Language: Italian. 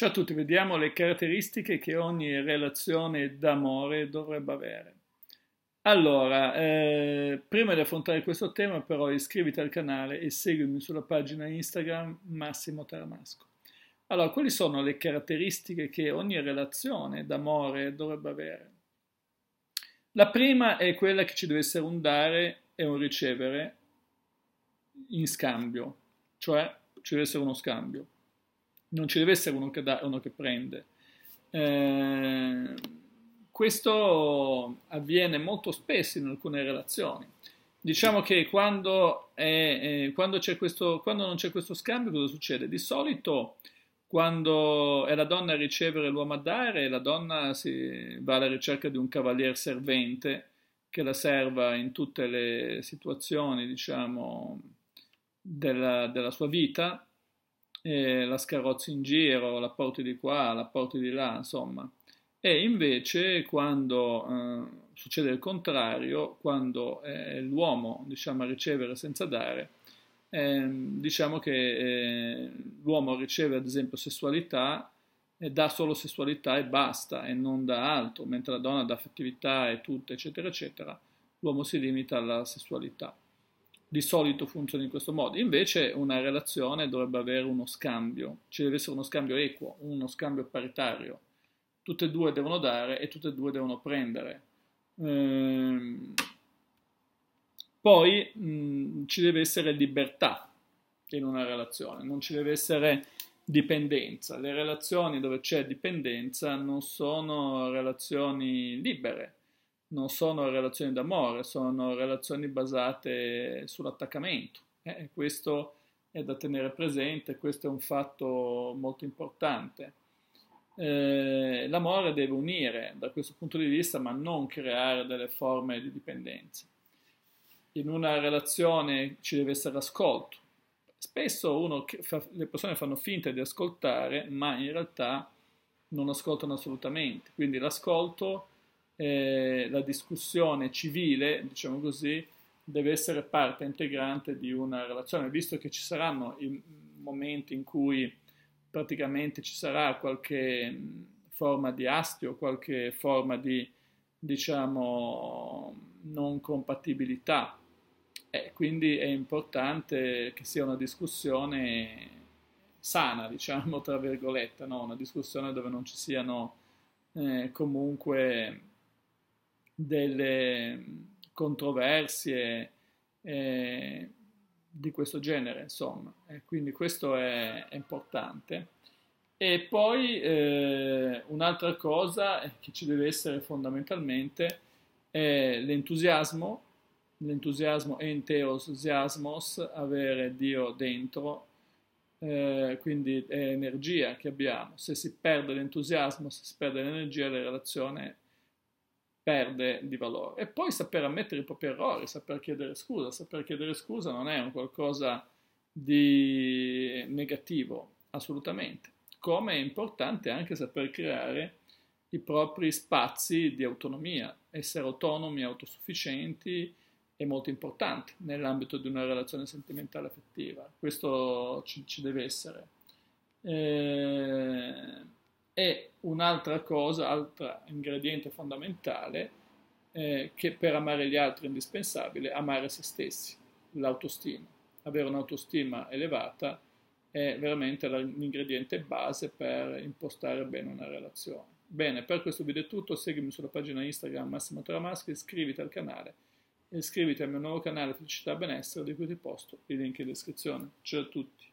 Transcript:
Ciao a tutti, vediamo le caratteristiche che ogni relazione d'amore dovrebbe avere. Allora, eh, prima di affrontare questo tema però iscriviti al canale e seguimi sulla pagina Instagram Massimo Taramasco. Allora, quali sono le caratteristiche che ogni relazione d'amore dovrebbe avere? La prima è quella che ci deve essere un dare e un ricevere in scambio, cioè ci deve essere uno scambio non ci deve essere uno che, da, uno che prende. Eh, questo avviene molto spesso in alcune relazioni. Diciamo che quando, è, eh, quando, c'è questo, quando non c'è questo scambio, cosa succede? Di solito quando è la donna a ricevere l'uomo a dare, la donna si va alla ricerca di un cavalier servente che la serva in tutte le situazioni, diciamo, della, della sua vita eh, la scarrozzi in giro, la porti di qua, la porti di là, insomma. E invece quando eh, succede il contrario, quando è eh, l'uomo diciamo, a ricevere senza dare, ehm, diciamo che eh, l'uomo riceve ad esempio sessualità e dà solo sessualità e basta e non dà altro, mentre la donna dà affettività e tutto, eccetera, eccetera, l'uomo si limita alla sessualità. Di solito funziona in questo modo, invece una relazione dovrebbe avere uno scambio, ci deve essere uno scambio equo, uno scambio paritario. Tutte e due devono dare e tutte e due devono prendere. Ehm, poi mh, ci deve essere libertà in una relazione, non ci deve essere dipendenza. Le relazioni dove c'è dipendenza non sono relazioni libere, non sono relazioni d'amore, sono relazioni basate sull'attaccamento. Eh, questo è da tenere presente, questo è un fatto molto importante. Eh, l'amore deve unire da questo punto di vista, ma non creare delle forme di dipendenza. In una relazione ci deve essere ascolto. Spesso uno, le persone fanno finta di ascoltare, ma in realtà non ascoltano assolutamente. Quindi l'ascolto eh, la discussione civile, diciamo così, deve essere parte integrante di una relazione, visto che ci saranno i momenti in cui praticamente ci sarà qualche mm, forma di astio, qualche forma di, diciamo, non compatibilità. Eh, quindi è importante che sia una discussione sana, diciamo, tra virgolette, no? una discussione dove non ci siano eh, comunque delle controversie eh, di questo genere, insomma. E quindi questo è, è importante. E poi eh, un'altra cosa che ci deve essere fondamentalmente è l'entusiasmo, l'entusiasmo enteosiasmos, avere Dio dentro, eh, quindi è energia che abbiamo. Se si perde l'entusiasmo, se si perde l'energia, la relazione perde di valore. E poi saper ammettere i propri errori, saper chiedere scusa. Saper chiedere scusa non è un qualcosa di negativo, assolutamente. Come è importante anche saper creare i propri spazi di autonomia. Essere autonomi, autosufficienti è molto importante nell'ambito di una relazione sentimentale affettiva. Questo ci, ci deve essere. Eh, e un'altra cosa, altro ingrediente fondamentale, eh, che per amare gli altri è indispensabile, amare se stessi, l'autostima. Avere un'autostima elevata è veramente l'ingrediente base per impostare bene una relazione. Bene, per questo video è tutto, seguimi sulla pagina Instagram Massimo Tramaschi, iscriviti al canale e iscriviti al mio nuovo canale Felicità e Benessere di cui ti posto i link in descrizione. Ciao a tutti!